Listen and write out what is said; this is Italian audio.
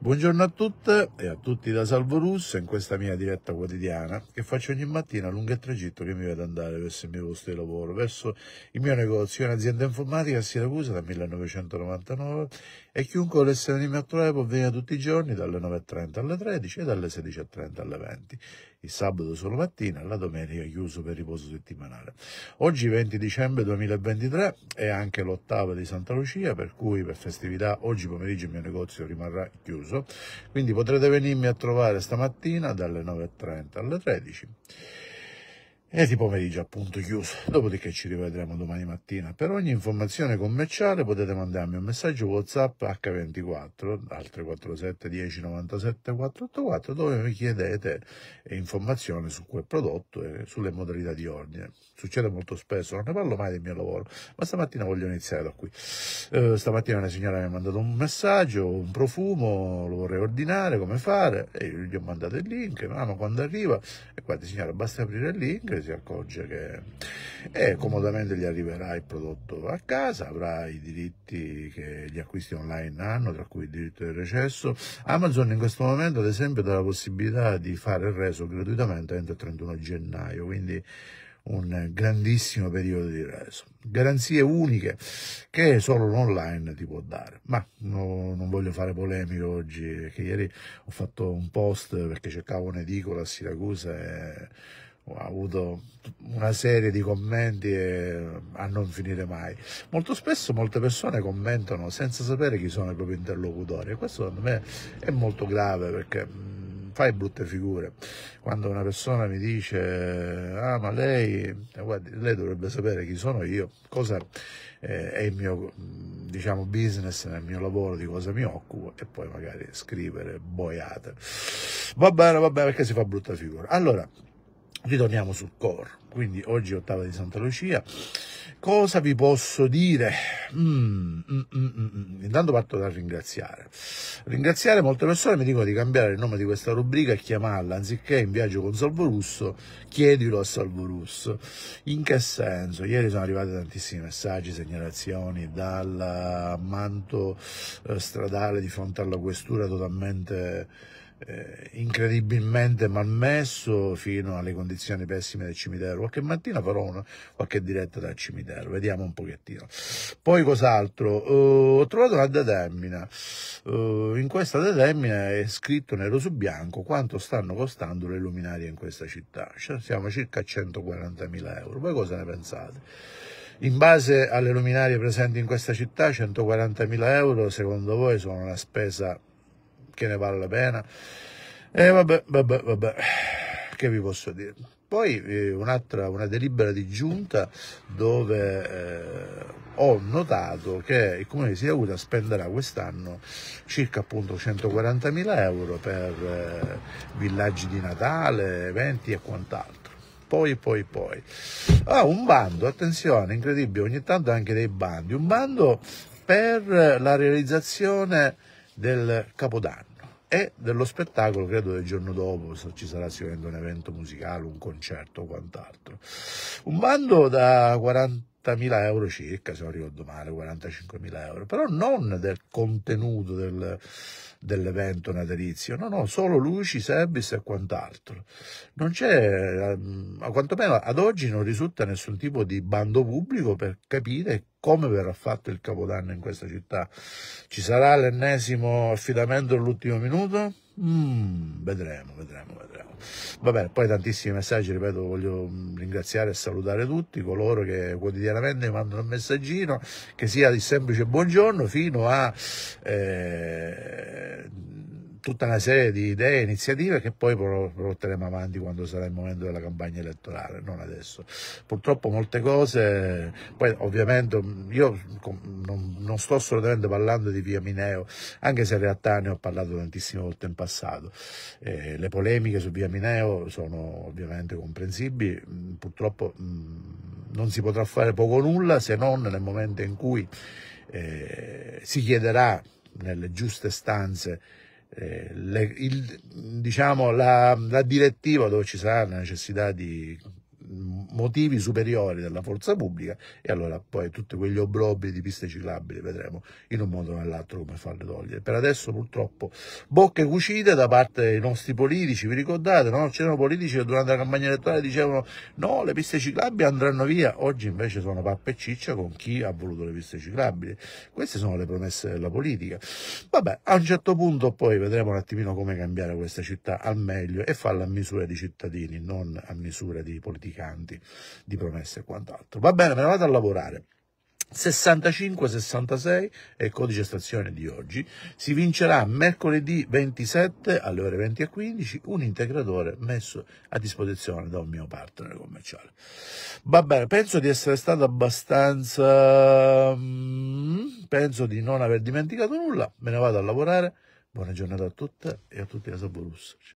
Buongiorno a tutte e a tutti da Salvo Russo in questa mia diretta quotidiana che faccio ogni mattina lungo il tragitto che mi vede andare verso il mio posto di lavoro, verso il mio negozio, un'azienda informatica a Siracusa dal 1999 e chiunque volesse venirmi a trovare può venire tutti i giorni dalle 9.30 alle 13 e dalle 16.30 alle 20 il sabato solo mattina, la domenica chiuso per riposo settimanale. Oggi 20 dicembre 2023 è anche l'ottava di Santa Lucia, per cui per festività oggi pomeriggio il mio negozio rimarrà chiuso, quindi potrete venirmi a trovare stamattina dalle 9.30 alle 13 e di pomeriggio appunto chiuso. Dopodiché ci rivedremo domani mattina. Per ogni informazione commerciale potete mandarmi un messaggio WhatsApp H24 al 347 10 97 484 dove mi chiedete informazioni su quel prodotto e sulle modalità di ordine. Succede molto spesso, non ne parlo mai del mio lavoro, ma stamattina voglio iniziare da qui. Eh, stamattina una signora mi ha mandato un messaggio, un profumo, lo vorrei ordinare, come fare? E io gli ho mandato il link, ma quando arriva? E guarda signora, basta aprire il link si accorge che eh, comodamente gli arriverà il prodotto a casa, avrà i diritti che gli acquisti online hanno, tra cui il diritto di recesso. Amazon in questo momento ad esempio dà la possibilità di fare il reso gratuitamente entro il 31 gennaio, quindi un grandissimo periodo di reso. Garanzie uniche che solo l'online ti può dare. Ma no, non voglio fare polemiche oggi, perché ieri ho fatto un post perché cercavo un'edicola a Siracusa e ha avuto una serie di commenti eh, a non finire mai. Molto spesso molte persone commentano senza sapere chi sono i propri interlocutori e questo secondo me è molto grave perché mm, fai brutte figure. Quando una persona mi dice, ah ma lei, eh, guardi, lei dovrebbe sapere chi sono io, cosa eh, è il mio mm, diciamo, business, nel mio lavoro, di cosa mi occupo e poi magari scrivere boiate. Va bene, va bene, perché si fa brutta figura. Allora, ritorniamo sul core. Quindi oggi ottava di Santa Lucia. Cosa vi posso dire? Mm mm, mm, mm, mm, Intanto parto dal ringraziare. Ringraziare molte persone mi dicono di cambiare il nome di questa rubrica e chiamarla anziché in viaggio con Salvo Russo, chiedilo a Salvo Russo. In che senso? Ieri sono arrivati tantissimi messaggi, segnalazioni dal manto eh, stradale di fronte alla questura totalmente eh, incredibilmente malmesso fino alle condizioni pessime del cimitero. Qualche mattina farò una, qualche diretta dal cimitero, vediamo un pochettino. Poi cos'altro? Uh, ho trovato una determina. Uh, eh, in questa determina è scritto nero su bianco quanto stanno costando le luminarie in questa città. Cioè, siamo circa 140.000 euro. Voi cosa ne pensate? In base alle luminarie presenti in questa città, 140.000 euro secondo voi sono una spesa che ne vale la pena. E vabbè, vabbè, vabbè, che vi posso dire? Poi eh, un'altra, una delibera di giunta dove eh, ho notato che il Comune di Siracusa spenderà quest'anno circa appunto 140.000 euro per eh, villaggi di Natale, eventi e quant'altro. Poi, poi, poi. Ah, un bando, attenzione, incredibile, ogni tanto anche dei bandi. Un bando per la realizzazione del Capodanno e dello spettacolo credo del giorno dopo ci sarà sicuramente un evento musicale, un concerto o quant'altro. Un bando da 40 40.000 euro circa, se non ricordo male, 45.000 euro, però non del contenuto del, dell'evento natalizio, no, no, solo luci, service e quant'altro. Non c'è, ehm, a quantomeno ad oggi non risulta nessun tipo di bando pubblico per capire come verrà fatto il Capodanno in questa città. Ci sarà l'ennesimo affidamento all'ultimo minuto? Mm, vedremo, vedremo, vedremo. Va bene, poi tantissimi messaggi, ripeto, voglio mm, ringraziare e salutare tutti coloro che quotidianamente mi mandano un messaggino, che sia di semplice buongiorno fino a... Eh, tutta una serie di idee e iniziative che poi porteremo avanti quando sarà il momento della campagna elettorale, non adesso. Purtroppo molte cose, poi ovviamente mm, io non, non sto assolutamente parlando di via Mineo, anche se in realtà ne ho parlato tantissime volte in passato. Eh, le polemiche su via Mineo sono ovviamente comprensibili, mm, purtroppo mh, mm, non si potrà fare poco nulla se non nel momento in cui eh, si chiederà nelle giuste stanze eh, le, il, diciamo, la, la direttiva dove ci sarà la necessità di motivi superiori della forza pubblica e allora poi tutti quegli obrobri di piste ciclabili vedremo in un modo o nell'altro come farle togliere. Per adesso purtroppo bocche cucite da parte dei nostri politici, vi ricordate? No? C'erano politici che durante la campagna elettorale dicevano no, le piste ciclabili andranno via, oggi invece sono pappa e ciccia con chi ha voluto le piste ciclabili. Queste sono le promesse della politica. Vabbè, a un certo punto poi vedremo un attimino come cambiare questa città al meglio e farla a misura di cittadini, non a misura di politica mercomercificanti di promesse e quant'altro. Va bene, me ne vado a lavorare. 65-66 è il codice stazione di oggi. Si vincerà mercoledì 27 alle ore 20 e 15 un integratore messo a disposizione da un mio partner commerciale. Va bene, penso di essere stato abbastanza... Mm, penso di non aver dimenticato nulla, me ne vado a lavorare. Buona giornata a tutte e a tutti da Soborus.